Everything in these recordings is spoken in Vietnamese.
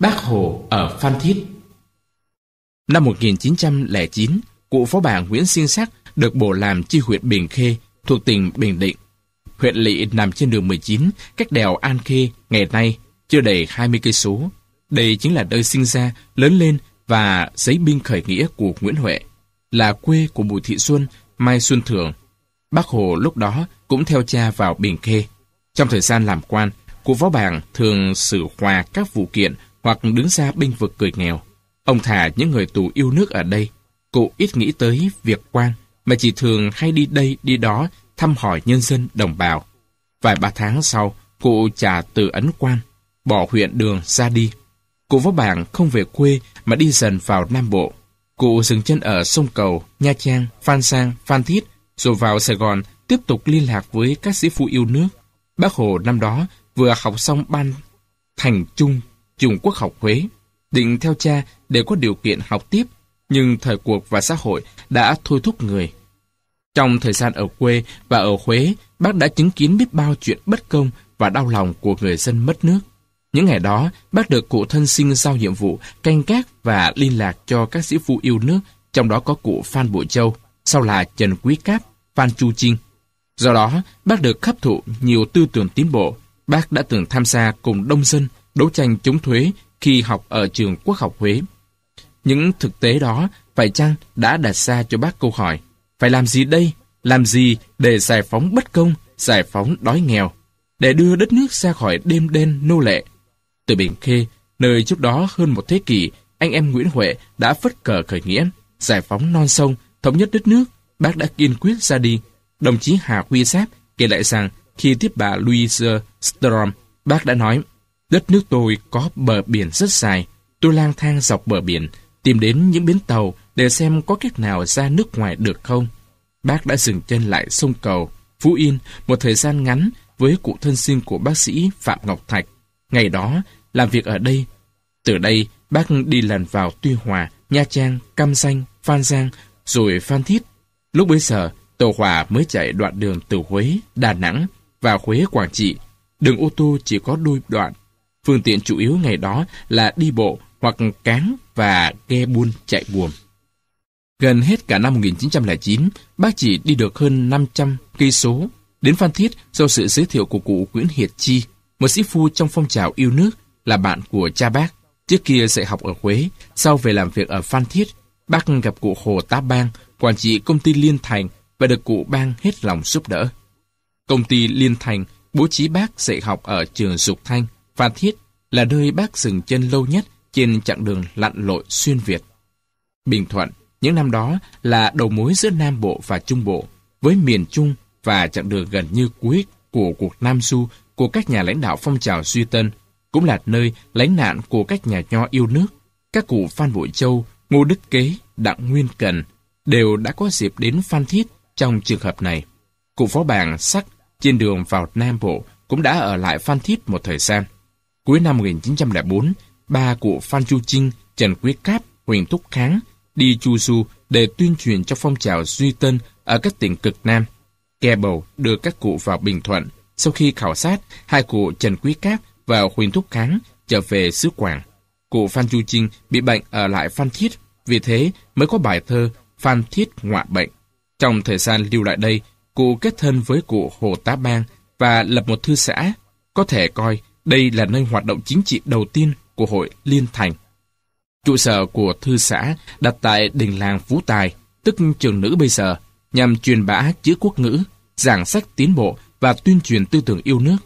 Bác Hồ ở Phan Thiết. Năm 1909, cụ phó bà Nguyễn Sinh Sắc được bổ làm chi huyện Bình Khê thuộc tỉnh Bình Định. Huyện Lị nằm trên đường 19, cách đèo An Khê ngày nay chưa đầy 20 cây số. Đây chính là nơi sinh ra, lớn lên và giấy binh khởi nghĩa của Nguyễn Huệ, là quê của Bùi Thị Xuân, Mai Xuân Thường. Bác Hồ lúc đó cũng theo cha vào Bình Khê. Trong thời gian làm quan, cụ phó bàng thường xử hòa các vụ kiện hoặc đứng ra binh vực cười nghèo. Ông thả những người tù yêu nước ở đây, cụ ít nghĩ tới việc quan, mà chỉ thường hay đi đây đi đó thăm hỏi nhân dân đồng bào. Vài ba tháng sau, cụ trả từ ấn quan, bỏ huyện đường ra đi. Cụ võ bảng không về quê mà đi dần vào Nam Bộ. Cụ dừng chân ở sông Cầu, Nha Trang, Phan Sang, Phan Thiết, rồi vào Sài Gòn tiếp tục liên lạc với các sĩ phu yêu nước. Bác Hồ năm đó vừa học xong ban Thành Trung Trung Quốc học Huế, định theo cha để có điều kiện học tiếp, nhưng thời cuộc và xã hội đã thôi thúc người. Trong thời gian ở quê và ở Huế, bác đã chứng kiến biết bao chuyện bất công và đau lòng của người dân mất nước. Những ngày đó, bác được cụ thân sinh giao nhiệm vụ canh gác và liên lạc cho các sĩ phu yêu nước, trong đó có cụ Phan Bội Châu, sau là Trần Quý Cáp, Phan Chu Trinh. Do đó, bác được hấp thụ nhiều tư tưởng tiến bộ. Bác đã từng tham gia cùng đông dân đấu tranh chống thuế khi học ở trường Quốc học Huế. Những thực tế đó phải chăng đã đặt ra cho bác câu hỏi phải làm gì đây? Làm gì để giải phóng bất công, giải phóng đói nghèo, để đưa đất nước ra khỏi đêm đen nô lệ? Từ Bình Khê, nơi trước đó hơn một thế kỷ, anh em Nguyễn Huệ đã phất cờ khởi nghĩa, giải phóng non sông, thống nhất đất nước, bác đã kiên quyết ra đi. Đồng chí Hà Huy Sáp kể lại rằng khi tiếp bà Louise Storm, bác đã nói Đất nước tôi có bờ biển rất dài. Tôi lang thang dọc bờ biển, tìm đến những bến tàu để xem có cách nào ra nước ngoài được không. Bác đã dừng chân lại sông cầu, Phú Yên một thời gian ngắn với cụ thân sinh của bác sĩ Phạm Ngọc Thạch. Ngày đó, làm việc ở đây. Từ đây, bác đi lần vào Tuy Hòa, Nha Trang, Cam Danh, Phan Giang, rồi Phan Thiết. Lúc bấy giờ, tàu hỏa mới chạy đoạn đường từ Huế, Đà Nẵng và Huế, Quảng Trị. Đường ô tô chỉ có đôi đoạn Phương tiện chủ yếu ngày đó là đi bộ hoặc cán và ghe buôn chạy buồm. Gần hết cả năm 1909, bác chỉ đi được hơn 500 cây số đến Phan Thiết do sự giới thiệu của cụ Nguyễn Hiệt Chi, một sĩ phu trong phong trào yêu nước, là bạn của cha bác. Trước kia dạy học ở Huế, sau về làm việc ở Phan Thiết, bác gặp cụ Hồ Tá Bang, quản trị công ty Liên Thành và được cụ Bang hết lòng giúp đỡ. Công ty Liên Thành bố trí bác dạy học ở trường Dục Thanh, Phan Thiết là nơi bác dừng chân lâu nhất trên chặng đường lặn lội xuyên Việt. Bình Thuận, những năm đó là đầu mối giữa Nam Bộ và Trung Bộ, với miền Trung và chặng đường gần như cuối của cuộc Nam Du của các nhà lãnh đạo phong trào Duy Tân, cũng là nơi lãnh nạn của các nhà nho yêu nước. Các cụ Phan Bội Châu, Ngô Đức Kế, Đặng Nguyên Cần đều đã có dịp đến Phan Thiết trong trường hợp này. Cụ phó bàng sắc trên đường vào Nam Bộ cũng đã ở lại Phan Thiết một thời gian. Cuối năm 1904, ba cụ Phan Chu Trinh, Trần Quý Cáp, Huỳnh Thúc Kháng đi Chu Su để tuyên truyền cho phong trào Duy Tân ở các tỉnh cực Nam. Kè bầu đưa các cụ vào Bình Thuận. Sau khi khảo sát, hai cụ Trần Quý Cáp và Huỳnh Thúc Kháng trở về xứ Quảng. Cụ Phan Chu Trinh bị bệnh ở lại Phan Thiết, vì thế mới có bài thơ Phan Thiết Ngoạ Bệnh. Trong thời gian lưu lại đây, cụ kết thân với cụ Hồ Tá Bang và lập một thư xã, có thể coi đây là nơi hoạt động chính trị đầu tiên của hội Liên Thành. Trụ sở của thư xã đặt tại đình làng Phú Tài, tức trường nữ bây giờ, nhằm truyền bá chữ quốc ngữ, giảng sách tiến bộ và tuyên truyền tư tưởng yêu nước.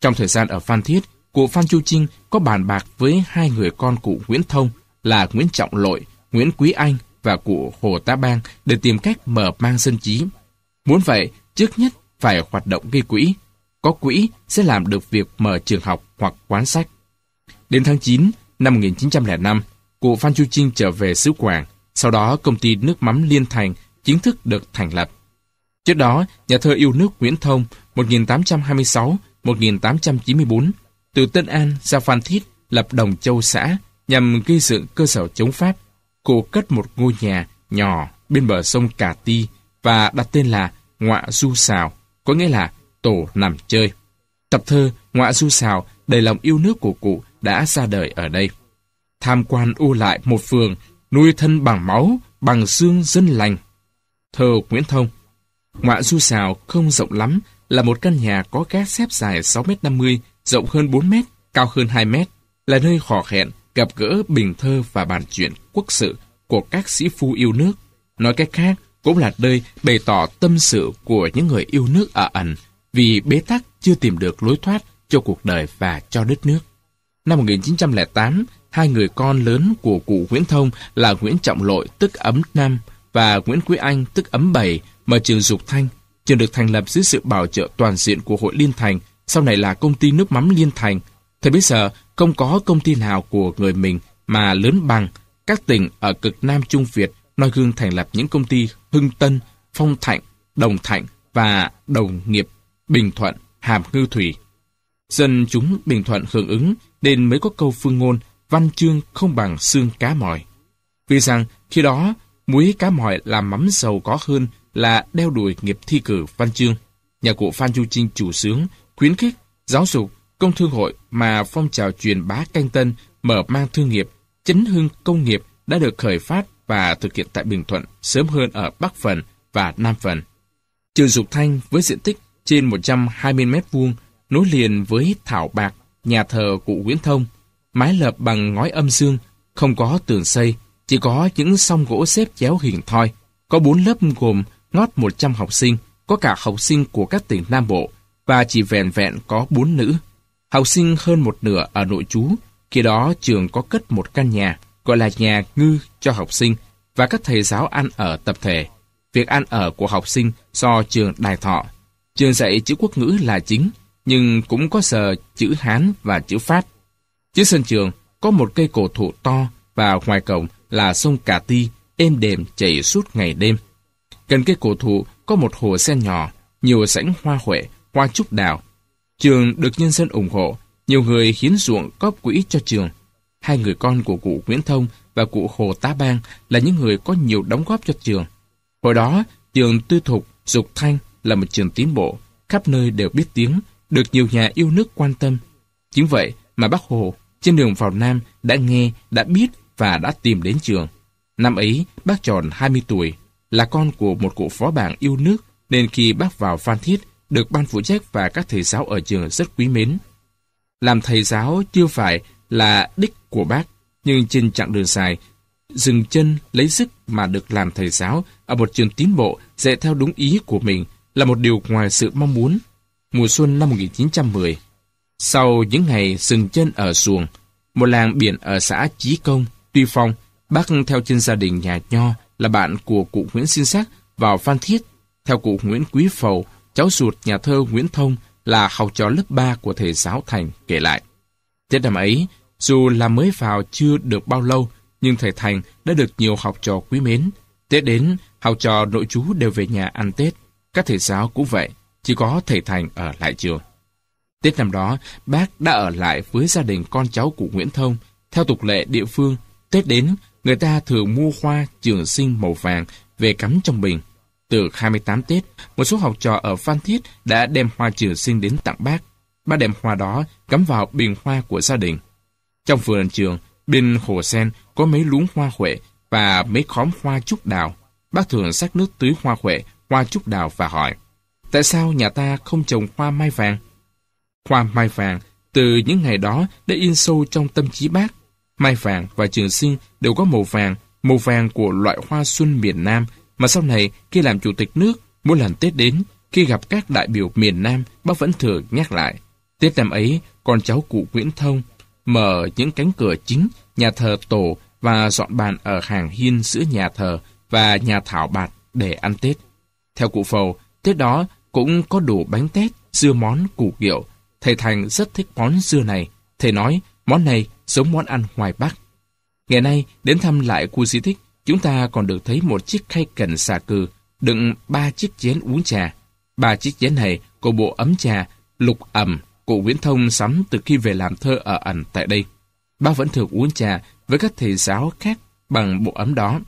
Trong thời gian ở Phan Thiết, cụ Phan Chu Trinh có bàn bạc với hai người con cụ Nguyễn Thông là Nguyễn Trọng Lội, Nguyễn Quý Anh và cụ Hồ Tá Bang để tìm cách mở mang dân trí. Muốn vậy, trước nhất phải hoạt động gây quỹ, có quỹ sẽ làm được việc mở trường học hoặc quán sách. Đến tháng 9 năm 1905, cụ Phan Chu Trinh trở về xứ Quảng, sau đó công ty nước mắm Liên Thành chính thức được thành lập. Trước đó, nhà thơ yêu nước Nguyễn Thông 1826-1894 từ Tân An ra Phan Thiết lập Đồng Châu xã nhằm gây dựng cơ sở chống Pháp. Cụ cất một ngôi nhà nhỏ bên bờ sông Cà Ti và đặt tên là Ngoạ Du Sào, có nghĩa là tổ nằm chơi. Tập thơ Ngoạ Du Sào đầy lòng yêu nước của cụ đã ra đời ở đây. Tham quan u lại một phường, nuôi thân bằng máu, bằng xương dân lành. Thơ Nguyễn Thông Ngoạ Du Sào không rộng lắm, là một căn nhà có các xếp dài 6m50, rộng hơn 4m, cao hơn 2m, là nơi khỏ hẹn gặp gỡ bình thơ và bàn chuyện quốc sự của các sĩ phu yêu nước. Nói cách khác, cũng là nơi bày tỏ tâm sự của những người yêu nước ở ẩn vì bế tắc chưa tìm được lối thoát cho cuộc đời và cho đất nước. Năm 1908, hai người con lớn của cụ Nguyễn Thông là Nguyễn Trọng Lội tức Ấm Năm và Nguyễn Quý Anh tức Ấm Bảy mở trường Dục Thanh. Trường được thành lập dưới sự bảo trợ toàn diện của Hội Liên Thành, sau này là công ty nước mắm Liên Thành. Thời bấy giờ, không có công ty nào của người mình mà lớn bằng. Các tỉnh ở cực Nam Trung Việt noi gương thành lập những công ty Hưng Tân, Phong Thạnh, Đồng Thạnh và Đồng Nghiệp Bình Thuận, Hàm Ngư Thủy. Dân chúng Bình Thuận hưởng ứng nên mới có câu phương ngôn văn chương không bằng xương cá mòi. Vì rằng khi đó muối cá mòi làm mắm giàu có hơn là đeo đuổi nghiệp thi cử văn chương. Nhà cụ Phan Du Trinh chủ sướng, khuyến khích, giáo dục, công thương hội mà phong trào truyền bá canh tân mở mang thương nghiệp, chấn hưng công nghiệp đã được khởi phát và thực hiện tại Bình Thuận sớm hơn ở Bắc phần và Nam phần. Trường Dục Thanh với diện tích trên 120 mét vuông, nối liền với thảo bạc, nhà thờ cụ Nguyễn Thông, mái lợp bằng ngói âm dương, không có tường xây, chỉ có những song gỗ xếp chéo hiền thoi, có bốn lớp gồm ngót 100 học sinh, có cả học sinh của các tỉnh Nam Bộ và chỉ vẹn vẹn có bốn nữ. Học sinh hơn một nửa ở nội trú, khi đó trường có cất một căn nhà gọi là nhà ngư cho học sinh và các thầy giáo ăn ở tập thể. Việc ăn ở của học sinh do trường Đài Thọ Trường dạy chữ quốc ngữ là chính, nhưng cũng có sờ chữ Hán và chữ Pháp. trước sân trường có một cây cổ thụ to và ngoài cổng là sông Cà Ti êm đềm chảy suốt ngày đêm. Gần cây cổ thụ có một hồ sen nhỏ, nhiều sảnh hoa huệ, hoa trúc đào. Trường được nhân dân ủng hộ, nhiều người hiến ruộng góp quỹ cho trường. Hai người con của cụ Nguyễn Thông và cụ Hồ Tá Bang là những người có nhiều đóng góp cho trường. Hồi đó, trường tư thục, dục thanh là một trường tiến bộ, khắp nơi đều biết tiếng, được nhiều nhà yêu nước quan tâm. Chính vậy mà Bác Hồ trên đường vào Nam đã nghe, đã biết và đã tìm đến trường. Năm ấy, bác tròn 20 tuổi, là con của một cụ phó bảng yêu nước, nên khi bác vào Phan Thiết, được ban phụ trách và các thầy giáo ở trường rất quý mến. Làm thầy giáo chưa phải là đích của bác, nhưng trên chặng đường dài, dừng chân lấy sức mà được làm thầy giáo ở một trường tiến bộ dạy theo đúng ý của mình là một điều ngoài sự mong muốn. Mùa xuân năm 1910, sau những ngày sừng chân ở xuồng, một làng biển ở xã Chí Công, Tuy Phong, bác theo chân gia đình nhà Nho là bạn của cụ Nguyễn Sinh Sắc vào Phan Thiết. Theo cụ Nguyễn Quý Phầu, cháu ruột nhà thơ Nguyễn Thông là học trò lớp 3 của thầy giáo Thành kể lại. Tết năm ấy, dù là mới vào chưa được bao lâu, nhưng thầy Thành đã được nhiều học trò quý mến. Tết đến, học trò nội chú đều về nhà ăn Tết. Các thầy giáo cũng vậy, chỉ có thầy Thành ở lại trường. Tết năm đó, bác đã ở lại với gia đình con cháu của Nguyễn Thông. Theo tục lệ địa phương, Tết đến, người ta thường mua hoa trường sinh màu vàng về cắm trong bình. Từ 28 Tết, một số học trò ở Phan Thiết đã đem hoa trường sinh đến tặng bác. Ba đem hoa đó cắm vào bình hoa của gia đình. Trong vườn trường, bên hồ sen có mấy luống hoa huệ và mấy khóm hoa trúc đào. Bác thường sắc nước tưới hoa huệ hoa trúc đào và hỏi, tại sao nhà ta không trồng hoa mai vàng? Hoa mai vàng từ những ngày đó đã in sâu trong tâm trí bác. Mai vàng và trường sinh đều có màu vàng, màu vàng của loại hoa xuân miền Nam mà sau này khi làm chủ tịch nước, mỗi lần Tết đến, khi gặp các đại biểu miền Nam, bác vẫn thường nhắc lại. Tết năm ấy, con cháu cụ Nguyễn Thông mở những cánh cửa chính nhà thờ tổ và dọn bàn ở hàng hiên giữa nhà thờ và nhà thảo bạt để ăn Tết. Theo cụ Phầu, Tết đó cũng có đủ bánh tét, dưa món, củ kiệu. Thầy Thành rất thích món dưa này. Thầy nói món này giống món ăn ngoài Bắc. Ngày nay, đến thăm lại khu di tích, chúng ta còn được thấy một chiếc khay cần xà cừ đựng ba chiếc chén uống trà. Ba chiếc chén này có bộ ấm trà lục ẩm cụ Nguyễn Thông sắm từ khi về làm thơ ở ẩn tại đây. ba vẫn thường uống trà với các thầy giáo khác bằng bộ ấm đó.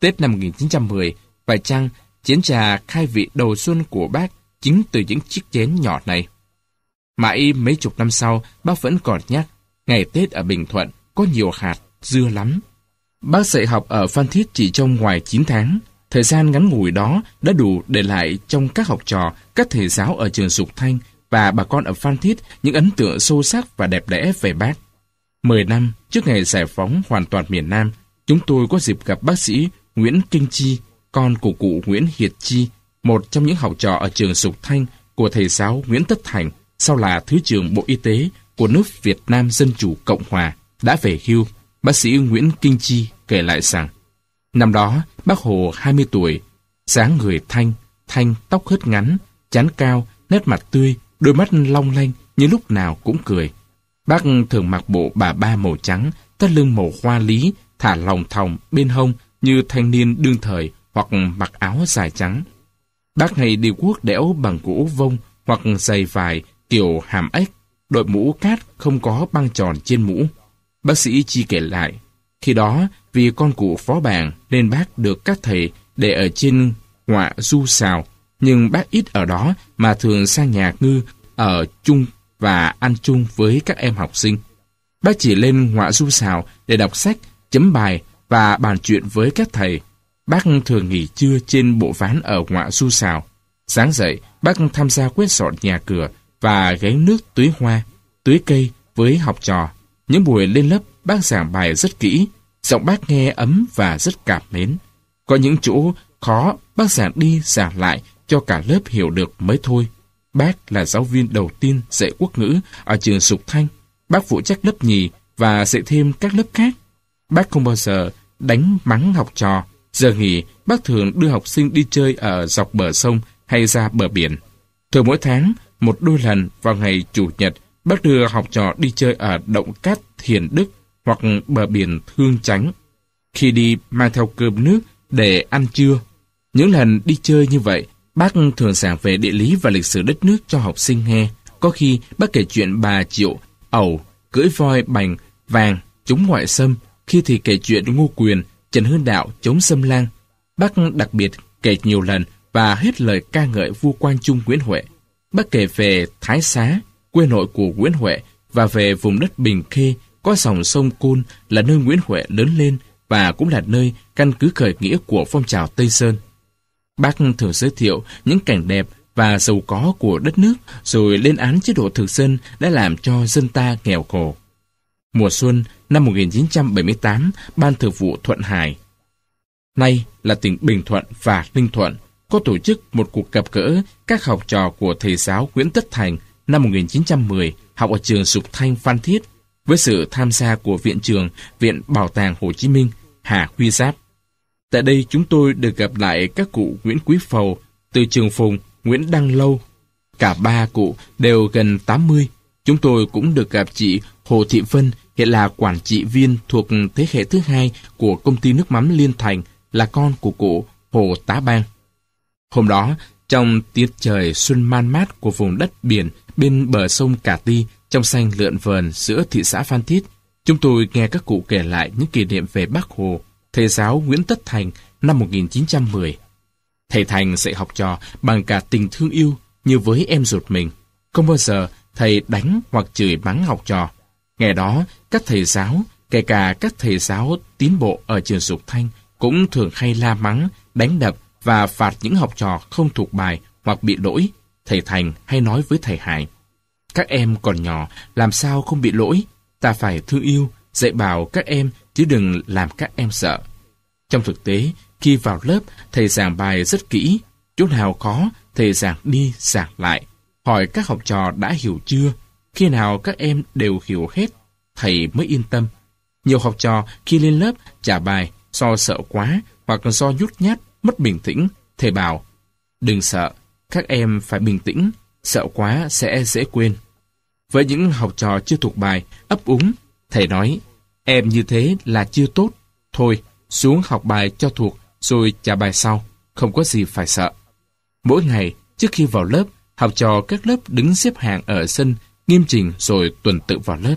Tết năm 1910, phải chăng Chén trà khai vị đầu xuân của bác chính từ những chiếc chén nhỏ này. Mãi mấy chục năm sau, bác vẫn còn nhắc, ngày Tết ở Bình Thuận có nhiều hạt, dưa lắm. Bác dạy học ở Phan Thiết chỉ trong ngoài 9 tháng. Thời gian ngắn ngủi đó đã đủ để lại trong các học trò, các thầy giáo ở trường Dục Thanh và bà con ở Phan Thiết những ấn tượng sâu sắc và đẹp đẽ về bác. Mười năm trước ngày giải phóng hoàn toàn miền Nam, chúng tôi có dịp gặp bác sĩ Nguyễn Kinh Chi, con của cụ Nguyễn Hiệt Chi, một trong những học trò ở trường Sục Thanh của thầy giáo Nguyễn Tất Thành, sau là Thứ trưởng Bộ Y tế của nước Việt Nam Dân Chủ Cộng Hòa, đã về hưu, bác sĩ Nguyễn Kinh Chi kể lại rằng, năm đó bác Hồ 20 tuổi, dáng người thanh, thanh tóc hớt ngắn, chán cao, nét mặt tươi, đôi mắt long lanh như lúc nào cũng cười. Bác thường mặc bộ bà ba màu trắng, tất lưng màu hoa lý, thả lòng thòng bên hông như thanh niên đương thời hoặc mặc áo dài trắng. Bác hay đi cuốc đẽo bằng gỗ vông hoặc giày vải kiểu hàm ếch, đội mũ cát không có băng tròn trên mũ. Bác sĩ Chi kể lại, khi đó vì con cụ phó bàn nên bác được các thầy để ở trên họa du xào, nhưng bác ít ở đó mà thường sang nhà ngư ở chung và ăn chung với các em học sinh. Bác chỉ lên họa du xào để đọc sách, chấm bài và bàn chuyện với các thầy Bác thường nghỉ trưa trên bộ ván ở ngoại su xào. Sáng dậy, bác tham gia quét dọn nhà cửa và gánh nước tưới hoa, tưới cây với học trò. Những buổi lên lớp, bác giảng bài rất kỹ, giọng bác nghe ấm và rất cảm mến. Có những chỗ khó, bác giảng đi giảng lại cho cả lớp hiểu được mới thôi. Bác là giáo viên đầu tiên dạy quốc ngữ ở trường Sục Thanh. Bác phụ trách lớp nhì và dạy thêm các lớp khác. Bác không bao giờ đánh mắng học trò Giờ nghỉ, bác thường đưa học sinh đi chơi ở dọc bờ sông hay ra bờ biển. Thường mỗi tháng, một đôi lần vào ngày Chủ nhật, bác đưa học trò đi chơi ở Động Cát Thiền Đức hoặc bờ biển Thương Chánh. Khi đi, mang theo cơm nước để ăn trưa. Những lần đi chơi như vậy, bác thường giảng về địa lý và lịch sử đất nước cho học sinh nghe. Có khi bác kể chuyện bà Triệu, ẩu, cưỡi voi bành, vàng, chúng ngoại xâm, khi thì kể chuyện ngô quyền, Trần Hưng Đạo chống xâm lăng, Bác đặc biệt kể nhiều lần và hết lời ca ngợi vua quan Trung Nguyễn Huệ. Bác kể về Thái Xá, quê nội của Nguyễn Huệ và về vùng đất Bình Khê có dòng sông Côn là nơi Nguyễn Huệ lớn lên và cũng là nơi căn cứ khởi nghĩa của phong trào Tây Sơn. Bác thường giới thiệu những cảnh đẹp và giàu có của đất nước rồi lên án chế độ thực dân đã làm cho dân ta nghèo khổ. Mùa xuân năm 1978, Ban Thường vụ Thuận Hải. Nay là tỉnh Bình Thuận và Ninh Thuận có tổ chức một cuộc gặp gỡ các học trò của thầy giáo Nguyễn Tất Thành năm 1910 học ở trường Sục Thanh Phan Thiết với sự tham gia của Viện trường Viện Bảo tàng Hồ Chí Minh Hà Huy Giáp. Tại đây chúng tôi được gặp lại các cụ Nguyễn Quý Phầu từ trường Phùng, Nguyễn Đăng Lâu. Cả ba cụ đều gần 80. Chúng tôi cũng được gặp chị Hồ Thị Vân hiện là quản trị viên thuộc thế hệ thứ hai của công ty nước mắm Liên Thành, là con của cụ Hồ Tá Bang. Hôm đó, trong tiết trời xuân man mát của vùng đất biển bên bờ sông Cà Ti, trong xanh lượn vờn giữa thị xã Phan Thiết, chúng tôi nghe các cụ kể lại những kỷ niệm về Bác Hồ, thầy giáo Nguyễn Tất Thành năm 1910. Thầy Thành dạy học trò bằng cả tình thương yêu như với em ruột mình. Không bao giờ thầy đánh hoặc chửi mắng học trò nghe đó, các thầy giáo, kể cả các thầy giáo tiến bộ ở trường Dục Thanh cũng thường hay la mắng, đánh đập và phạt những học trò không thuộc bài hoặc bị lỗi. Thầy Thành hay nói với thầy Hải, các em còn nhỏ, làm sao không bị lỗi? Ta phải thương yêu, dạy bảo các em, chứ đừng làm các em sợ. Trong thực tế, khi vào lớp, thầy giảng bài rất kỹ. Chỗ nào khó, thầy giảng đi, giảng lại. Hỏi các học trò đã hiểu chưa, khi nào các em đều hiểu hết, thầy mới yên tâm. Nhiều học trò khi lên lớp trả bài do sợ quá hoặc do nhút nhát, mất bình tĩnh, thầy bảo Đừng sợ, các em phải bình tĩnh, sợ quá sẽ dễ quên. Với những học trò chưa thuộc bài, ấp úng, thầy nói Em như thế là chưa tốt, thôi xuống học bài cho thuộc rồi trả bài sau, không có gì phải sợ. Mỗi ngày, trước khi vào lớp, học trò các lớp đứng xếp hàng ở sân nghiêm chỉnh rồi tuần tự vào lớp.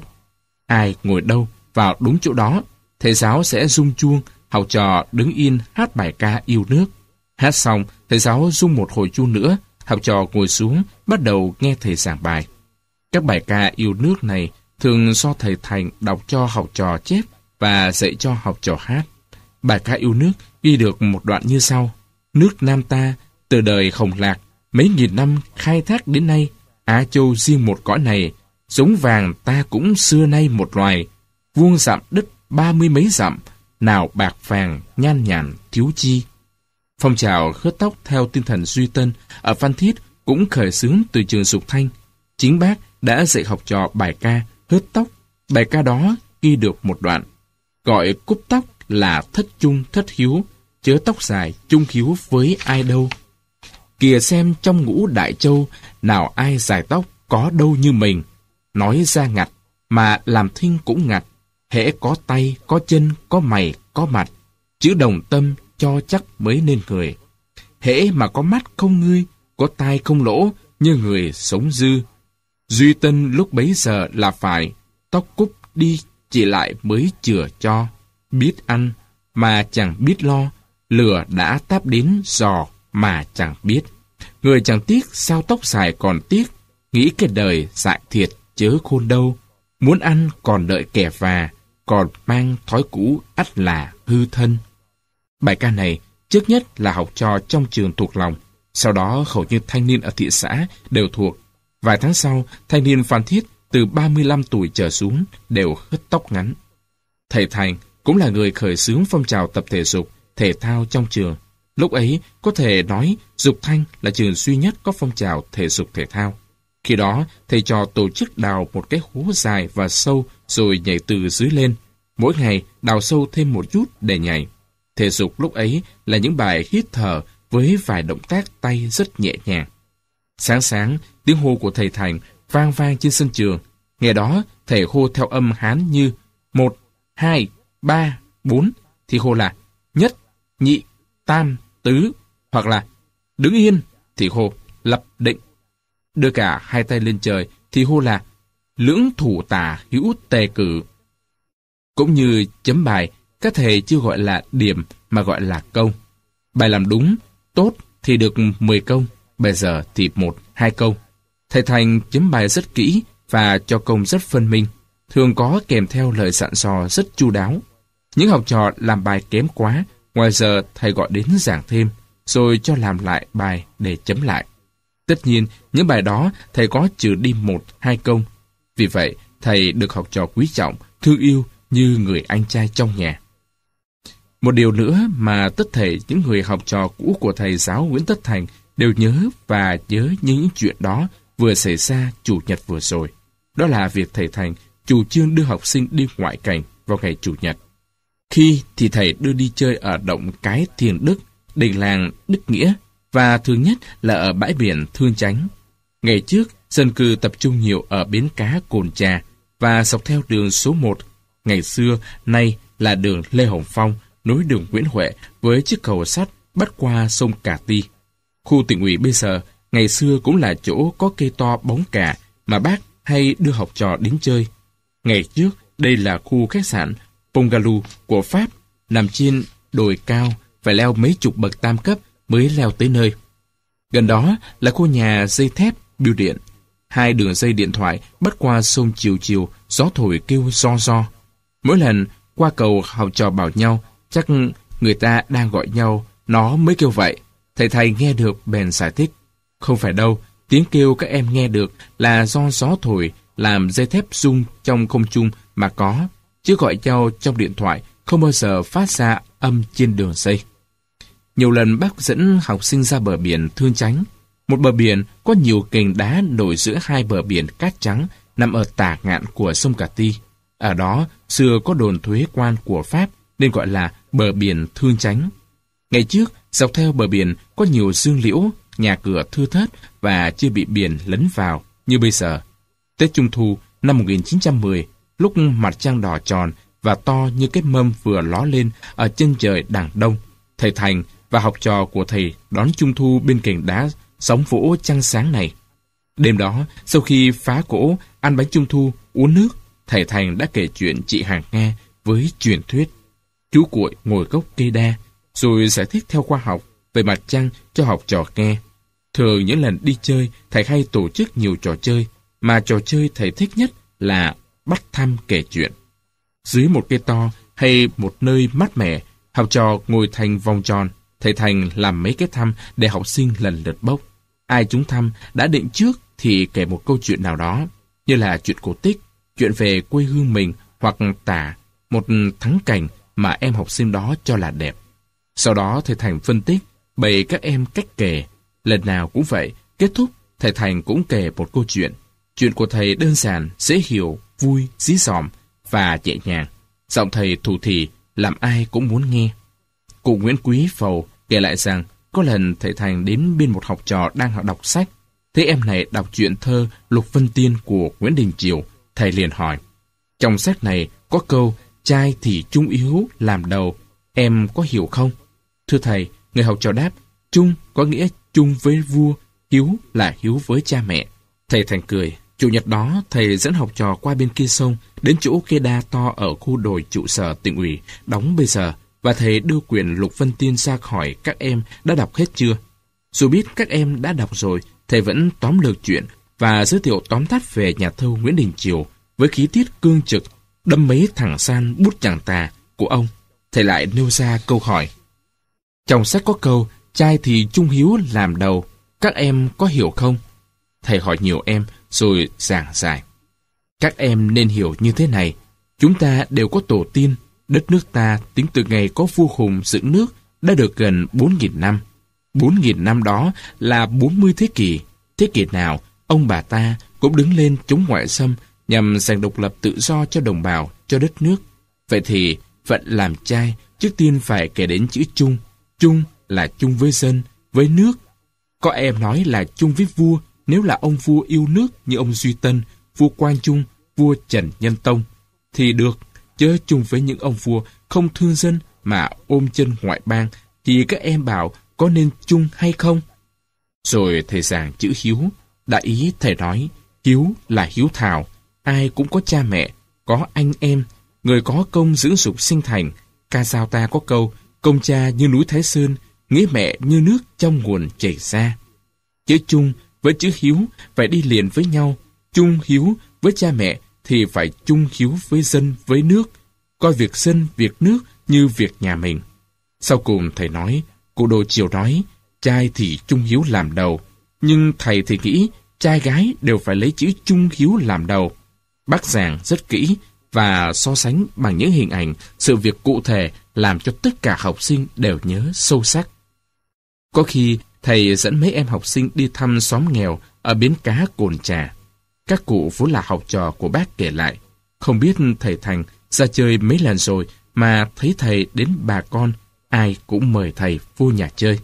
Ai ngồi đâu vào đúng chỗ đó, thầy giáo sẽ rung chuông, học trò đứng in hát bài ca yêu nước. Hát xong, thầy giáo rung một hồi chuông nữa, học trò ngồi xuống bắt đầu nghe thầy giảng bài. Các bài ca yêu nước này thường do thầy Thành đọc cho học trò chép và dạy cho học trò hát. Bài ca yêu nước ghi được một đoạn như sau. Nước Nam ta, từ đời khổng lạc, mấy nghìn năm khai thác đến nay, Á Châu riêng một cõi này, giống vàng ta cũng xưa nay một loài, vuông dặm đất ba mươi mấy dặm, nào bạc vàng, nhan nhàn thiếu chi. Phong trào hớt tóc theo tinh thần duy tân ở Phan Thiết cũng khởi xướng từ trường Dục Thanh. Chính bác đã dạy học trò bài ca hớt tóc. Bài ca đó ghi được một đoạn. Gọi cúp tóc là thất trung thất hiếu, chớ tóc dài trung hiếu với ai đâu. Kìa xem trong ngũ đại châu, nào ai dài tóc có đâu như mình. Nói ra ngặt, mà làm thinh cũng ngặt. Hễ có tay, có chân, có mày, có mặt. Chữ đồng tâm cho chắc mới nên người. Hễ mà có mắt không ngươi, có tai không lỗ, như người sống dư. Duy Tân lúc bấy giờ là phải, tóc cúp đi chỉ lại mới chừa cho. Biết ăn, mà chẳng biết lo, lửa đã táp đến giò mà chẳng biết. Người chẳng tiếc sao tóc dài còn tiếc, nghĩ cái đời dại thiệt chớ khôn đâu. Muốn ăn còn đợi kẻ và, còn mang thói cũ ắt là hư thân. Bài ca này trước nhất là học trò trong trường thuộc lòng, sau đó hầu như thanh niên ở thị xã đều thuộc. Vài tháng sau, thanh niên Phan Thiết từ 35 tuổi trở xuống đều hất tóc ngắn. Thầy Thành cũng là người khởi xướng phong trào tập thể dục, thể thao trong trường. Lúc ấy, có thể nói Dục Thanh là trường duy nhất có phong trào thể dục thể thao. Khi đó, thầy trò tổ chức đào một cái hố dài và sâu rồi nhảy từ dưới lên. Mỗi ngày đào sâu thêm một chút để nhảy. Thể dục lúc ấy là những bài hít thở với vài động tác tay rất nhẹ nhàng. Sáng sáng, tiếng hô của thầy Thành vang vang trên sân trường. Nghe đó, thầy hô theo âm Hán như một, hai, ba, bốn thì hô là nhất, nhị, tam, tứ hoặc là đứng yên thì hô lập định. Đưa cả hai tay lên trời thì hô là lưỡng thủ tả hữu tề cử. Cũng như chấm bài, các thầy chưa gọi là điểm mà gọi là câu. Bài làm đúng, tốt thì được 10 câu, bây giờ thì một hai câu. Thầy Thành chấm bài rất kỹ và cho công rất phân minh, thường có kèm theo lời dặn dò rất chu đáo. Những học trò làm bài kém quá Ngoài giờ, thầy gọi đến giảng thêm, rồi cho làm lại bài để chấm lại. Tất nhiên, những bài đó thầy có trừ đi một, hai công. Vì vậy, thầy được học trò quý trọng, thương yêu như người anh trai trong nhà. Một điều nữa mà tất thầy những người học trò cũ của thầy giáo Nguyễn Tất Thành đều nhớ và nhớ những chuyện đó vừa xảy ra Chủ nhật vừa rồi. Đó là việc thầy Thành chủ trương đưa học sinh đi ngoại cảnh vào ngày Chủ nhật. Khi thì thầy đưa đi chơi ở động cái Thiền Đức, đình làng Đức Nghĩa và thường nhất là ở bãi biển Thương Chánh. Ngày trước, dân cư tập trung nhiều ở bến cá Cồn Trà và dọc theo đường số một Ngày xưa, nay là đường Lê Hồng Phong, nối đường Nguyễn Huệ với chiếc cầu sắt bắt qua sông Cà Ti. Khu tỉnh ủy bây giờ, ngày xưa cũng là chỗ có cây to bóng cả mà bác hay đưa học trò đến chơi. Ngày trước, đây là khu khách sạn Pongalu của Pháp nằm trên đồi cao phải leo mấy chục bậc tam cấp mới leo tới nơi. Gần đó là khu nhà dây thép biêu điện. Hai đường dây điện thoại bắt qua sông chiều chiều, gió thổi kêu do do. Mỗi lần qua cầu học trò bảo nhau, chắc người ta đang gọi nhau, nó mới kêu vậy. Thầy thầy nghe được bèn giải thích. Không phải đâu, tiếng kêu các em nghe được là do gió thổi làm dây thép rung trong không trung mà có chứ gọi nhau trong điện thoại không bao giờ phát ra âm trên đường dây. Nhiều lần bác dẫn học sinh ra bờ biển Thương Chánh. Một bờ biển có nhiều kềnh đá nổi giữa hai bờ biển cát trắng nằm ở tả ngạn của sông Cà Ti. Ở đó, xưa có đồn thuế quan của Pháp nên gọi là bờ biển Thương Chánh. Ngày trước, dọc theo bờ biển có nhiều dương liễu, nhà cửa thưa thớt và chưa bị biển lấn vào như bây giờ. Tết Trung Thu năm 1910 lúc mặt trăng đỏ tròn và to như cái mâm vừa ló lên ở chân trời đàng đông. Thầy Thành và học trò của thầy đón Trung Thu bên cạnh đá sóng vỗ trăng sáng này. Đêm đó, sau khi phá cỗ, ăn bánh Trung Thu, uống nước, thầy Thành đã kể chuyện chị Hàng nghe với truyền thuyết. Chú cuội ngồi gốc cây đa, rồi giải thích theo khoa học về mặt trăng cho học trò nghe. Thường những lần đi chơi, thầy hay tổ chức nhiều trò chơi, mà trò chơi thầy thích nhất là bắt thăm kể chuyện. Dưới một cây to hay một nơi mát mẻ, học trò ngồi thành vòng tròn, thầy Thành làm mấy cái thăm để học sinh lần lượt bốc. Ai chúng thăm đã định trước thì kể một câu chuyện nào đó, như là chuyện cổ tích, chuyện về quê hương mình hoặc tả một thắng cảnh mà em học sinh đó cho là đẹp. Sau đó thầy Thành phân tích, bày các em cách kể. Lần nào cũng vậy, kết thúc, thầy Thành cũng kể một câu chuyện. Chuyện của thầy đơn giản, dễ hiểu vui, dí dỏm và nhẹ nhàng. Giọng thầy thủ thị làm ai cũng muốn nghe. Cụ Nguyễn Quý Phầu kể lại rằng có lần thầy Thành đến bên một học trò đang học đọc sách. Thế em này đọc truyện thơ Lục Vân Tiên của Nguyễn Đình Triều. Thầy liền hỏi, trong sách này có câu trai thì trung yếu làm đầu, em có hiểu không? Thưa thầy, người học trò đáp, trung có nghĩa chung với vua, hiếu là hiếu với cha mẹ. Thầy Thành cười, Chủ nhật đó, thầy dẫn học trò qua bên kia sông, đến chỗ cây đa to ở khu đồi trụ sở tỉnh ủy, đóng bây giờ, và thầy đưa quyền Lục Vân Tiên ra khỏi các em đã đọc hết chưa. Dù biết các em đã đọc rồi, thầy vẫn tóm lược chuyện và giới thiệu tóm tắt về nhà thơ Nguyễn Đình Triều với khí tiết cương trực, đâm mấy thẳng san bút chàng tà của ông. Thầy lại nêu ra câu hỏi. Trong sách có câu, trai thì trung hiếu làm đầu, các em có hiểu không? Thầy hỏi nhiều em, rồi giảng giải. Các em nên hiểu như thế này, chúng ta đều có tổ tiên, đất nước ta tính từ ngày có vua Hùng dựng nước đã được gần 4.000 năm. 4.000 năm đó là 40 thế kỷ. Thế kỷ nào, ông bà ta cũng đứng lên chống ngoại xâm nhằm giành độc lập tự do cho đồng bào, cho đất nước. Vậy thì, phận làm trai trước tiên phải kể đến chữ chung. Chung là chung với dân, với nước. Có em nói là chung với vua, nếu là ông vua yêu nước như ông Duy Tân, vua Quang Trung, vua Trần Nhân Tông, thì được, chớ chung với những ông vua không thương dân mà ôm chân ngoại bang, thì các em bảo có nên chung hay không? Rồi thầy giảng chữ hiếu, đại ý thầy nói, hiếu là hiếu thảo, ai cũng có cha mẹ, có anh em, người có công dưỡng dục sinh thành, ca sao ta có câu, công cha như núi Thái Sơn, nghĩa mẹ như nước trong nguồn chảy ra. Chữ chung với chữ hiếu phải đi liền với nhau, chung hiếu với cha mẹ thì phải chung hiếu với dân, với nước, coi việc dân, việc nước như việc nhà mình. Sau cùng thầy nói, cụ đồ chiều nói, trai thì trung hiếu làm đầu, nhưng thầy thì nghĩ trai gái đều phải lấy chữ trung hiếu làm đầu. Bác giảng rất kỹ và so sánh bằng những hình ảnh, sự việc cụ thể làm cho tất cả học sinh đều nhớ sâu sắc. Có khi thầy dẫn mấy em học sinh đi thăm xóm nghèo ở bến cá Cồn Trà. Các cụ vốn là học trò của bác kể lại. Không biết thầy Thành ra chơi mấy lần rồi mà thấy thầy đến bà con, ai cũng mời thầy vô nhà chơi.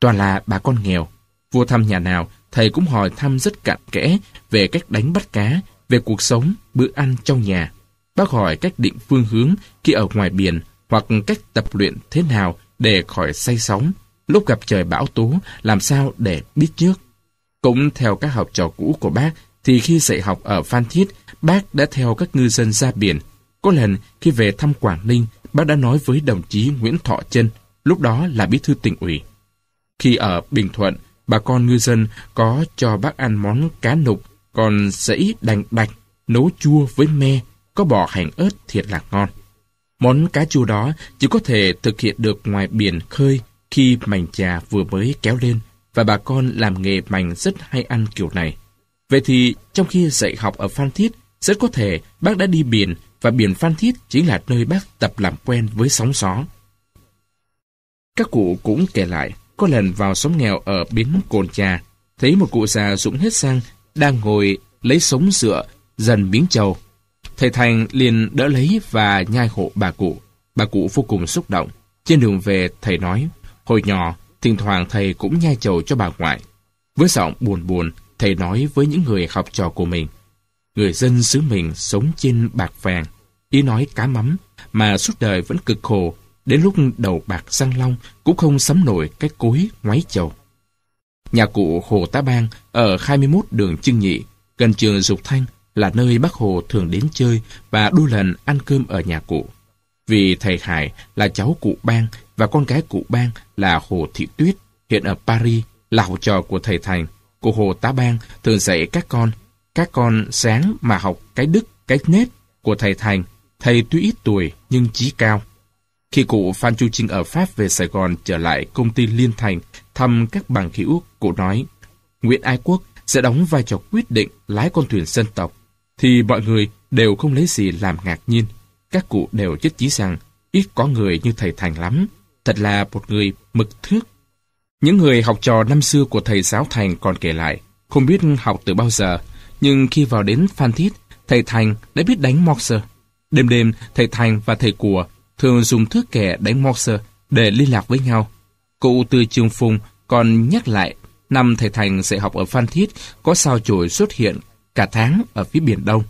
Toàn là bà con nghèo. Vô thăm nhà nào, thầy cũng hỏi thăm rất cặn kẽ về cách đánh bắt cá, về cuộc sống, bữa ăn trong nhà. Bác hỏi cách định phương hướng khi ở ngoài biển hoặc cách tập luyện thế nào để khỏi say sóng, lúc gặp trời bão tố, làm sao để biết trước. Cũng theo các học trò cũ của bác, thì khi dạy học ở Phan Thiết, bác đã theo các ngư dân ra biển. Có lần, khi về thăm Quảng Ninh, bác đã nói với đồng chí Nguyễn Thọ Trân, lúc đó là bí thư tỉnh ủy. Khi ở Bình Thuận, bà con ngư dân có cho bác ăn món cá nục, còn dãy đành đạch, nấu chua với me, có bỏ hành ớt thiệt là ngon. Món cá chua đó chỉ có thể thực hiện được ngoài biển khơi khi mảnh trà vừa mới kéo lên và bà con làm nghề mảnh rất hay ăn kiểu này. Vậy thì trong khi dạy học ở Phan Thiết, rất có thể bác đã đi biển và biển Phan Thiết chính là nơi bác tập làm quen với sóng gió. Các cụ cũng kể lại, có lần vào xóm nghèo ở bến Cồn Trà, thấy một cụ già dũng hết sang đang ngồi lấy sống dựa dần miếng trầu. Thầy Thành liền đỡ lấy và nhai hộ bà cụ. Bà cụ vô cùng xúc động. Trên đường về, thầy nói, Hồi nhỏ, thỉnh thoảng thầy cũng nhai chầu cho bà ngoại. Với giọng buồn buồn, thầy nói với những người học trò của mình. Người dân xứ mình sống trên bạc vàng, ý nói cá mắm, mà suốt đời vẫn cực khổ, đến lúc đầu bạc răng long cũng không sắm nổi cái cối ngoáy chầu. Nhà cụ Hồ Tá Bang ở 21 đường Trưng Nhị, gần trường Dục Thanh là nơi bác Hồ thường đến chơi và đôi lần ăn cơm ở nhà cụ. Vì thầy Hải là cháu cụ Bang và con gái cụ Bang là Hồ Thị Tuyết, hiện ở Paris, là học trò của thầy Thành. Cô Hồ Tá Bang thường dạy các con. Các con sáng mà học cái đức, cái nết của thầy Thành. Thầy tuy ít tuổi nhưng trí cao. Khi cụ Phan Chu Trinh ở Pháp về Sài Gòn trở lại công ty Liên Thành thăm các bằng hữu, cụ nói Nguyễn Ái Quốc sẽ đóng vai trò quyết định lái con thuyền dân tộc, thì mọi người đều không lấy gì làm ngạc nhiên. Các cụ đều chất chí rằng ít có người như thầy Thành lắm, Thật là một người mực thước. Những người học trò năm xưa của thầy giáo Thành còn kể lại, không biết học từ bao giờ, nhưng khi vào đến Phan Thiết, thầy Thành đã biết đánh Moxer. Đêm đêm, thầy Thành và thầy Của thường dùng thước kẻ đánh Moxer để liên lạc với nhau. Cụ Từ Trường Phùng còn nhắc lại, năm thầy Thành dạy học ở Phan Thiết có sao chổi xuất hiện cả tháng ở phía Biển Đông.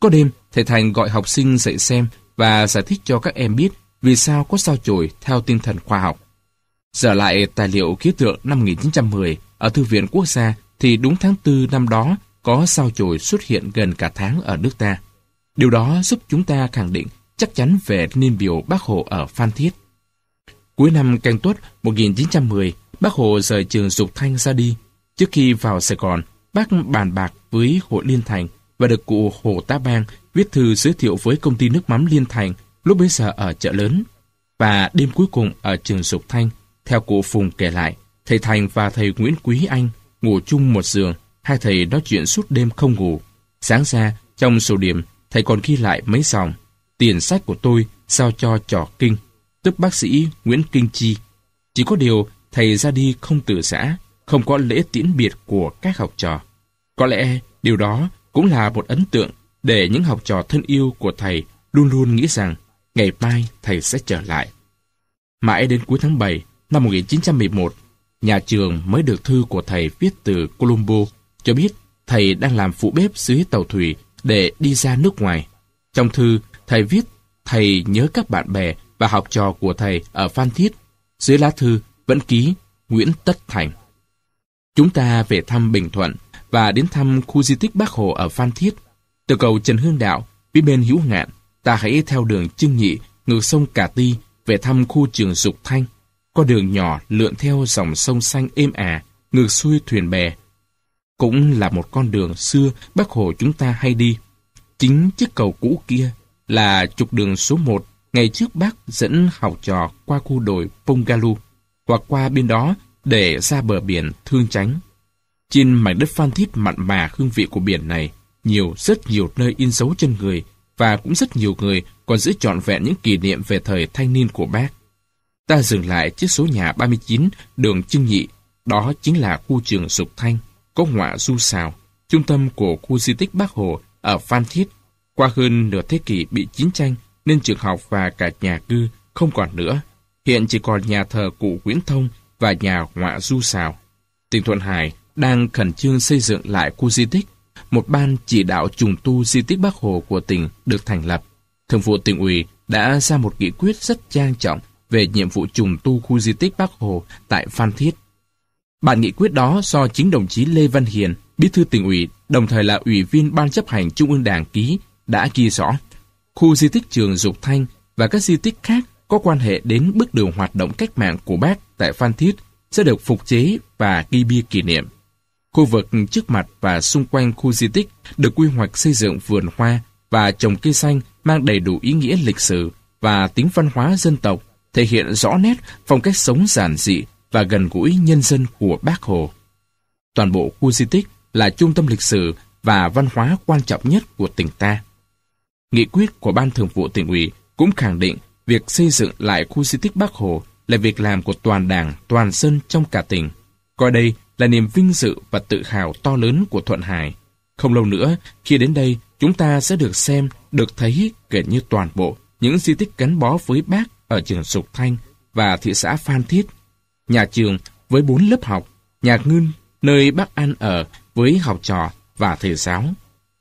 Có đêm, thầy Thành gọi học sinh dạy xem và giải thích cho các em biết vì sao có sao chổi theo tinh thần khoa học. Giờ lại tài liệu ký tượng năm 1910 ở Thư viện Quốc gia thì đúng tháng 4 năm đó có sao chổi xuất hiện gần cả tháng ở nước ta. Điều đó giúp chúng ta khẳng định chắc chắn về niên biểu Bác Hồ ở Phan Thiết. Cuối năm canh tuất 1910, Bác Hồ rời trường Dục Thanh ra đi. Trước khi vào Sài Gòn, bác bàn bạc với Hội Liên Thành và được cụ Hồ Tá Bang viết thư giới thiệu với công ty nước mắm Liên Thành lúc bấy giờ ở chợ lớn và đêm cuối cùng ở trường Dục Thanh. Theo cụ Phùng kể lại, thầy Thành và thầy Nguyễn Quý Anh ngủ chung một giường, hai thầy nói chuyện suốt đêm không ngủ. Sáng ra, trong sổ điểm, thầy còn ghi lại mấy dòng. Tiền sách của tôi giao cho trò kinh, tức bác sĩ Nguyễn Kinh Chi. Chỉ có điều thầy ra đi không tự xã, không có lễ tiễn biệt của các học trò. Có lẽ điều đó cũng là một ấn tượng để những học trò thân yêu của thầy luôn luôn nghĩ rằng ngày mai thầy sẽ trở lại. Mãi đến cuối tháng 7 năm 1911, nhà trường mới được thư của thầy viết từ Colombo cho biết thầy đang làm phụ bếp dưới tàu thủy để đi ra nước ngoài. Trong thư, thầy viết thầy nhớ các bạn bè và học trò của thầy ở Phan Thiết. Dưới lá thư vẫn ký Nguyễn Tất Thành. Chúng ta về thăm Bình Thuận và đến thăm khu di tích Bác Hồ ở Phan Thiết. Từ cầu Trần Hương Đạo, phía bên Hữu Ngạn, ta hãy theo đường Chương Nhị, ngược sông Cà Ti, về thăm khu trường Dục Thanh. Có đường nhỏ lượn theo dòng sông xanh êm ả, à, ngược xuôi thuyền bè. Cũng là một con đường xưa bác Hồ chúng ta hay đi. Chính chiếc cầu cũ kia là trục đường số 1 ngày trước bác dẫn học trò qua khu đồi Pongalu hoặc qua bên đó để ra bờ biển Thương tránh Trên mảnh đất phan thiết mặn mà hương vị của biển này, nhiều rất nhiều nơi in dấu chân người và cũng rất nhiều người còn giữ trọn vẹn những kỷ niệm về thời thanh niên của bác. Ta dừng lại trước số nhà 39 đường Trưng Nhị, đó chính là khu trường Dục Thanh, có họa du xào, trung tâm của khu di tích bác Hồ ở Phan Thiết. Qua hơn nửa thế kỷ bị chiến tranh nên trường học và cả nhà cư không còn nữa. Hiện chỉ còn nhà thờ cụ Nguyễn Thông và nhà họa du xào. Tỉnh Thuận Hải đang khẩn trương xây dựng lại khu di tích một ban chỉ đạo trùng tu di tích Bắc Hồ của tỉnh được thành lập. Thường vụ tỉnh ủy đã ra một nghị quyết rất trang trọng về nhiệm vụ trùng tu khu di tích Bắc Hồ tại Phan Thiết. Bản nghị quyết đó do chính đồng chí Lê Văn Hiền, bí thư tỉnh ủy, đồng thời là ủy viên ban chấp hành Trung ương Đảng ký, đã ghi rõ khu di tích trường Dục Thanh và các di tích khác có quan hệ đến bước đường hoạt động cách mạng của bác tại Phan Thiết sẽ được phục chế và ghi bia kỷ niệm. Khu vực trước mặt và xung quanh khu di tích được quy hoạch xây dựng vườn hoa và trồng cây xanh mang đầy đủ ý nghĩa lịch sử và tính văn hóa dân tộc, thể hiện rõ nét phong cách sống giản dị và gần gũi nhân dân của Bác Hồ. Toàn bộ khu di tích là trung tâm lịch sử và văn hóa quan trọng nhất của tỉnh ta. Nghị quyết của Ban Thường vụ tỉnh ủy cũng khẳng định việc xây dựng lại khu di tích Bác Hồ là việc làm của toàn đảng, toàn dân trong cả tỉnh. Coi đây là niềm vinh dự và tự hào to lớn của Thuận Hải. Không lâu nữa, khi đến đây, chúng ta sẽ được xem, được thấy gần như toàn bộ những di tích gắn bó với bác ở trường Sục Thanh và thị xã Phan Thiết. Nhà trường với bốn lớp học, nhà ngưng, nơi bác ăn ở với học trò và thầy giáo.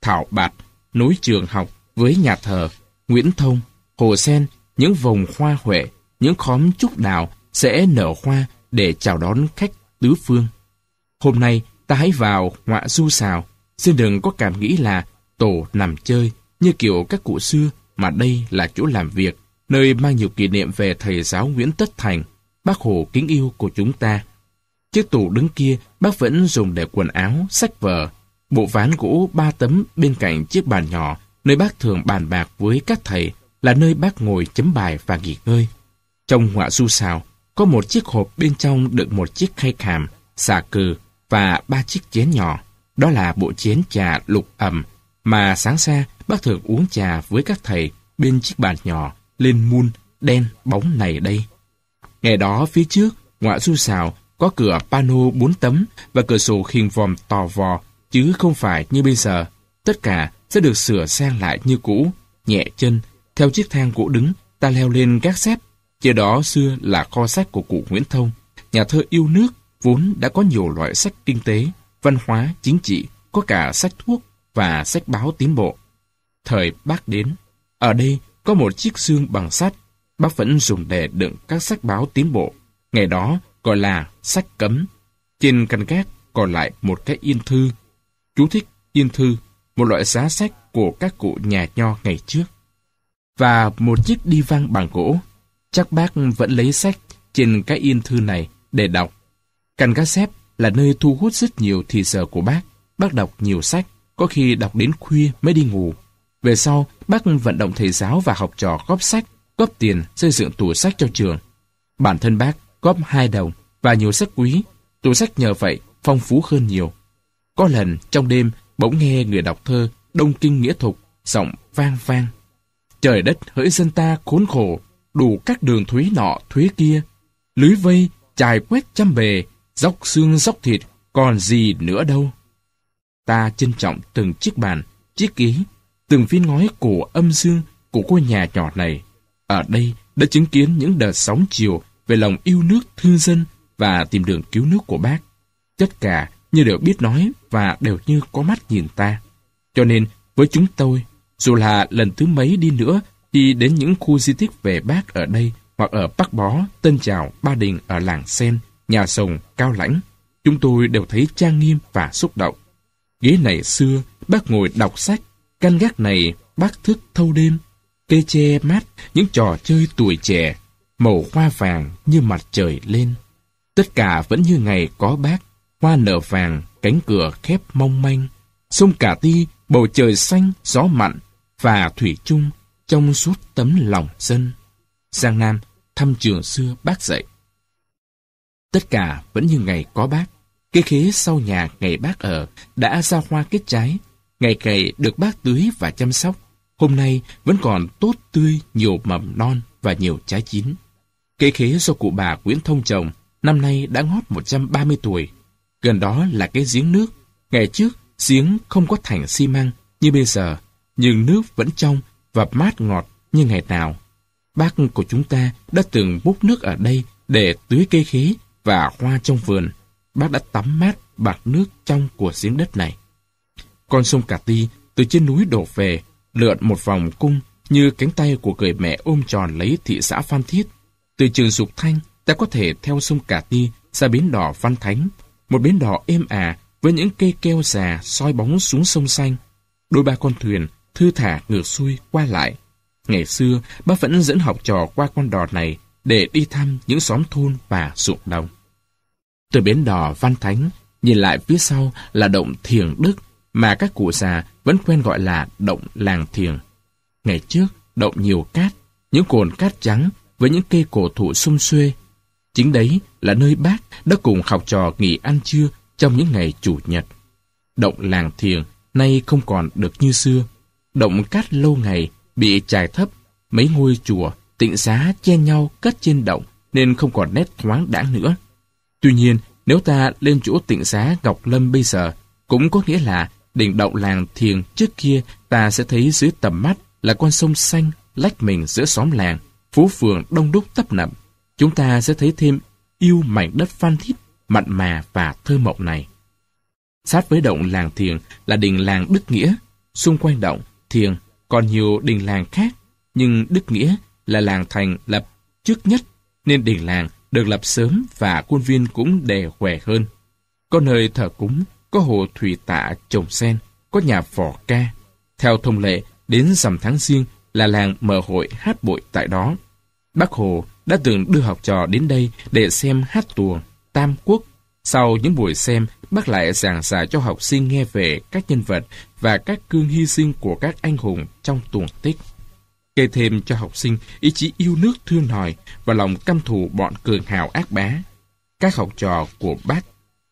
Thảo Bạt, nối trường học với nhà thờ, Nguyễn Thông, Hồ Sen, những vòng hoa huệ, những khóm trúc đào sẽ nở hoa để chào đón khách tứ phương. Hôm nay ta hãy vào họa du xào, xin đừng có cảm nghĩ là tổ nằm chơi như kiểu các cụ xưa mà đây là chỗ làm việc, nơi mang nhiều kỷ niệm về thầy giáo Nguyễn Tất Thành, bác Hồ kính yêu của chúng ta. Chiếc tủ đứng kia bác vẫn dùng để quần áo, sách vở, bộ ván gỗ ba tấm bên cạnh chiếc bàn nhỏ nơi bác thường bàn bạc với các thầy là nơi bác ngồi chấm bài và nghỉ ngơi. Trong họa du xào, có một chiếc hộp bên trong đựng một chiếc khay khảm, xà cừ, và ba chiếc chén nhỏ. Đó là bộ chén trà lục ẩm mà sáng xa bác thường uống trà với các thầy bên chiếc bàn nhỏ lên muôn đen bóng này đây. Ngày đó phía trước, ngoại du xào có cửa pano bốn tấm và cửa sổ khiên vòm tò vò chứ không phải như bây giờ. Tất cả sẽ được sửa sang lại như cũ, nhẹ chân, theo chiếc thang gỗ đứng, ta leo lên các xếp. Chỗ đó xưa là kho sách của cụ Nguyễn Thông, nhà thơ yêu nước vốn đã có nhiều loại sách kinh tế, văn hóa, chính trị, có cả sách thuốc và sách báo tiến bộ. Thời bác đến, ở đây có một chiếc xương bằng sắt, bác vẫn dùng để đựng các sách báo tiến bộ. Ngày đó gọi là sách cấm. Trên căn gác còn lại một cái yên thư. Chú thích yên thư, một loại giá sách của các cụ nhà nho ngày trước. Và một chiếc đi văn bằng gỗ. Chắc bác vẫn lấy sách trên cái yên thư này để đọc Căn xếp là nơi thu hút rất nhiều thì giờ của bác. Bác đọc nhiều sách, có khi đọc đến khuya mới đi ngủ. Về sau, bác vận động thầy giáo và học trò góp sách, góp tiền xây dựng tủ sách cho trường. Bản thân bác góp hai đồng và nhiều sách quý. Tủ sách nhờ vậy phong phú hơn nhiều. Có lần trong đêm bỗng nghe người đọc thơ Đông Kinh Nghĩa Thục giọng vang vang. Trời đất hỡi dân ta khốn khổ, đủ các đường thuế nọ thuế kia. Lưới vây, chài quét trăm bề, dốc xương dốc thịt, còn gì nữa đâu. Ta trân trọng từng chiếc bàn, chiếc ký từng viên ngói cổ âm dương của ngôi nhà nhỏ này. Ở đây đã chứng kiến những đợt sóng chiều về lòng yêu nước thương dân và tìm đường cứu nước của bác. Tất cả như đều biết nói và đều như có mắt nhìn ta. Cho nên, với chúng tôi, dù là lần thứ mấy đi nữa thì đến những khu di tích về bác ở đây hoặc ở Bắc Bó, Tân Trào, Ba Đình ở làng Sen nhà sồng cao lãnh, chúng tôi đều thấy trang nghiêm và xúc động. Ghế này xưa, bác ngồi đọc sách, căn gác này bác thức thâu đêm, cây tre mát, những trò chơi tuổi trẻ, màu hoa vàng như mặt trời lên. Tất cả vẫn như ngày có bác, hoa nở vàng, cánh cửa khép mong manh, sông Cà Ti, bầu trời xanh, gió mặn và thủy chung trong suốt tấm lòng dân. Giang Nam, thăm trường xưa bác dạy. Tất cả vẫn như ngày có bác. cây khế sau nhà ngày bác ở đã ra hoa kết trái, ngày cày được bác tưới và chăm sóc. Hôm nay vẫn còn tốt tươi nhiều mầm non và nhiều trái chín. Cây khế do cụ bà Nguyễn Thông trồng, năm nay đã ngót 130 tuổi. Gần đó là cái giếng nước. Ngày trước, giếng không có thành xi măng như bây giờ, nhưng nước vẫn trong và mát ngọt như ngày nào. Bác của chúng ta đã từng bút nước ở đây để tưới cây khế và hoa trong vườn, bác đã tắm mát bạc nước trong của giếng đất này. Con sông Cà Ti từ trên núi đổ về, lượn một vòng cung như cánh tay của người mẹ ôm tròn lấy thị xã Phan Thiết. Từ trường Dục Thanh, ta có thể theo sông Cà Ti ra bến đỏ Văn Thánh, một bến đỏ êm ả à với những cây keo già soi bóng xuống sông xanh. Đôi ba con thuyền thư thả ngược xuôi qua lại. Ngày xưa, bác vẫn dẫn học trò qua con đò này để đi thăm những xóm thôn và ruộng đồng. Từ bến đò Văn Thánh, nhìn lại phía sau là động Thiền Đức mà các cụ già vẫn quen gọi là động làng Thiền. Ngày trước, động nhiều cát, những cồn cát trắng với những cây cổ thụ xung xuê. Chính đấy là nơi bác đã cùng học trò nghỉ ăn trưa trong những ngày Chủ nhật. Động làng Thiền nay không còn được như xưa. Động cát lâu ngày bị trải thấp, mấy ngôi chùa, tịnh xá che nhau cất trên động nên không còn nét thoáng đãng nữa. Tuy nhiên, nếu ta lên chỗ tịnh xá Ngọc Lâm bây giờ, cũng có nghĩa là đỉnh động làng thiền trước kia ta sẽ thấy dưới tầm mắt là con sông xanh lách mình giữa xóm làng, phố phường đông đúc tấp nập. Chúng ta sẽ thấy thêm yêu mảnh đất phan thiết, mặn mà và thơ mộng này. Sát với động làng thiền là đình làng Đức Nghĩa. Xung quanh động, thiền còn nhiều đình làng khác, nhưng Đức Nghĩa là làng thành lập trước nhất, nên đình làng được lập sớm và khuôn viên cũng đề khỏe hơn. Có nơi thờ cúng, có hồ thủy tạ trồng sen, có nhà phò ca. Theo thông lệ, đến rằm tháng riêng là làng mở hội hát bội tại đó. Bác Hồ đã từng đưa học trò đến đây để xem hát tuồng, tam quốc. Sau những buổi xem, bác lại giảng giải cho học sinh nghe về các nhân vật và các cương hy sinh của các anh hùng trong tuồng tích kê thêm cho học sinh ý chí yêu nước thương nòi và lòng căm thù bọn cường hào ác bá. Các học trò của bác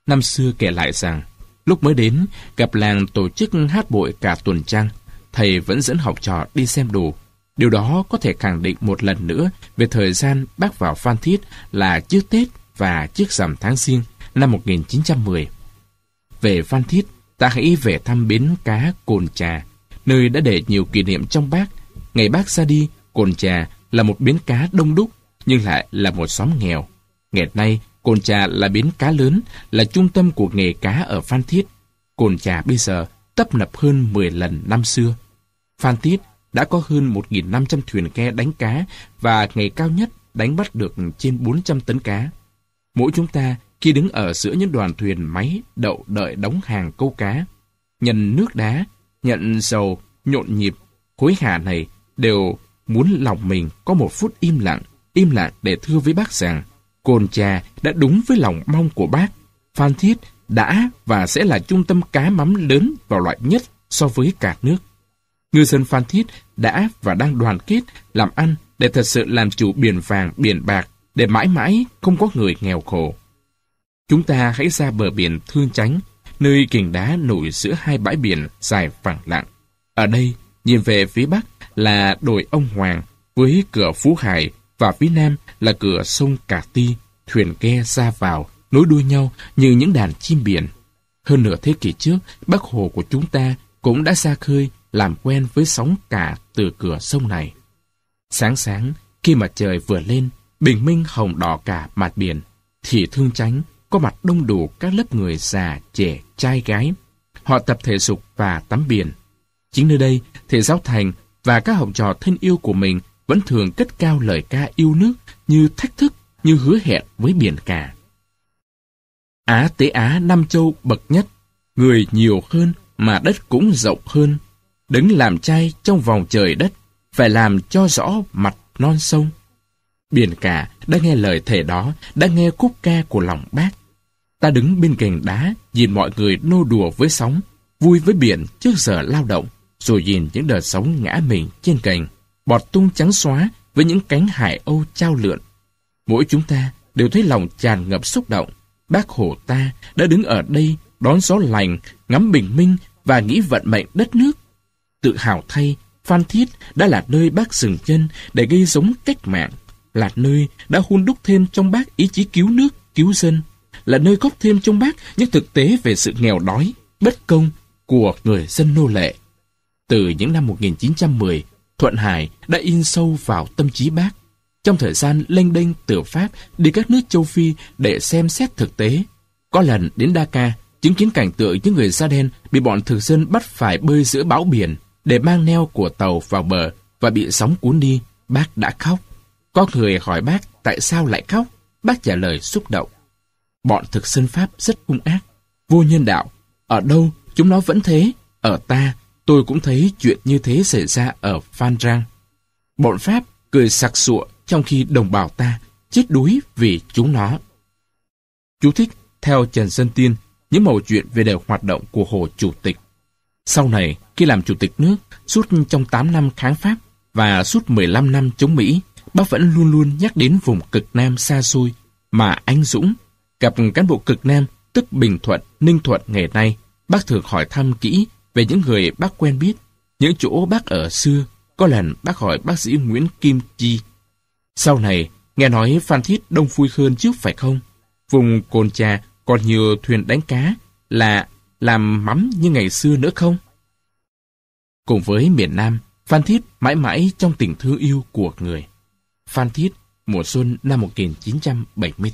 năm xưa kể lại rằng, lúc mới đến, gặp làng tổ chức hát bội cả tuần trăng, thầy vẫn dẫn học trò đi xem đồ. Điều đó có thể khẳng định một lần nữa về thời gian bác vào Phan Thiết là trước Tết và trước rằm tháng Giêng năm 1910. Về Phan Thiết, ta hãy về thăm bến cá Cồn Trà, nơi đã để nhiều kỷ niệm trong bác Ngày bác ra đi, Cồn Trà là một bến cá đông đúc, nhưng lại là một xóm nghèo. Ngày nay, Cồn Trà là bến cá lớn, là trung tâm của nghề cá ở Phan Thiết. Cồn Trà bây giờ tấp nập hơn 10 lần năm xưa. Phan Thiết đã có hơn 1.500 thuyền ghe đánh cá và ngày cao nhất đánh bắt được trên 400 tấn cá. Mỗi chúng ta khi đứng ở giữa những đoàn thuyền máy đậu đợi đóng hàng câu cá, nhận nước đá, nhận dầu, nhộn nhịp, khối hạ này đều muốn lòng mình có một phút im lặng, im lặng để thưa với bác rằng Cồn Trà đã đúng với lòng mong của bác. Phan Thiết đã và sẽ là trung tâm cá mắm lớn và loại nhất so với cả nước. Ngư dân Phan Thiết đã và đang đoàn kết làm ăn để thật sự làm chủ biển vàng, biển bạc, để mãi mãi không có người nghèo khổ. Chúng ta hãy ra bờ biển Thương Chánh, nơi kình đá nổi giữa hai bãi biển dài phẳng lặng. Ở đây, nhìn về phía Bắc, là đồi ông Hoàng với cửa Phú Hải và phía nam là cửa sông Cà Ti, thuyền ghe ra vào, nối đuôi nhau như những đàn chim biển. Hơn nửa thế kỷ trước, bác Hồ của chúng ta cũng đã xa khơi làm quen với sóng cả từ cửa sông này. Sáng sáng, khi mặt trời vừa lên, bình minh hồng đỏ cả mặt biển, thì thương tránh có mặt đông đủ các lớp người già, trẻ, trai gái. Họ tập thể dục và tắm biển. Chính nơi đây, thể giáo Thành và các học trò thân yêu của mình vẫn thường cất cao lời ca yêu nước như thách thức, như hứa hẹn với biển cả. Á tế Á Nam Châu bậc nhất, người nhiều hơn mà đất cũng rộng hơn, đứng làm trai trong vòng trời đất, phải làm cho rõ mặt non sông. Biển cả đã nghe lời thề đó, đã nghe khúc ca của lòng bác. Ta đứng bên cạnh đá, nhìn mọi người nô đùa với sóng, vui với biển trước giờ lao động rồi nhìn những đợt sóng ngã mình trên cành, bọt tung trắng xóa với những cánh hải âu trao lượn. Mỗi chúng ta đều thấy lòng tràn ngập xúc động. Bác Hồ ta đã đứng ở đây đón gió lành, ngắm bình minh và nghĩ vận mệnh đất nước. Tự hào thay, Phan Thiết đã là nơi bác dừng chân để gây giống cách mạng, là nơi đã hun đúc thêm trong bác ý chí cứu nước, cứu dân, là nơi góp thêm trong bác những thực tế về sự nghèo đói, bất công của người dân nô lệ từ những năm 1910, Thuận Hải đã in sâu vào tâm trí bác. Trong thời gian lênh đênh từ Pháp đi các nước châu Phi để xem xét thực tế, có lần đến Dhaka, chứng kiến cảnh tượng những người da đen bị bọn thực dân bắt phải bơi giữa bão biển để mang neo của tàu vào bờ và bị sóng cuốn đi, bác đã khóc. Có người hỏi bác tại sao lại khóc, bác trả lời xúc động. Bọn thực dân Pháp rất hung ác, vô nhân đạo, ở đâu chúng nó vẫn thế, ở ta Tôi cũng thấy chuyện như thế xảy ra ở Phan Rang. Bọn Pháp cười sặc sụa trong khi đồng bào ta chết đuối vì chúng nó. Chú thích theo Trần Sơn Tiên những mẩu chuyện về đời hoạt động của Hồ Chủ tịch. Sau này, khi làm Chủ tịch nước, suốt trong 8 năm kháng Pháp và suốt 15 năm chống Mỹ, bác vẫn luôn luôn nhắc đến vùng cực Nam xa xôi mà anh Dũng gặp cán bộ cực Nam tức Bình Thuận, Ninh Thuận ngày nay. Bác thường hỏi thăm kỹ về những người bác quen biết, những chỗ bác ở xưa. Có lần bác hỏi bác sĩ Nguyễn Kim Chi. Sau này, nghe nói Phan Thiết đông vui hơn trước phải không? Vùng Cồn Trà còn nhiều thuyền đánh cá là làm mắm như ngày xưa nữa không? Cùng với miền Nam, Phan Thiết mãi mãi trong tình thương yêu của người. Phan Thiết, mùa xuân năm 1974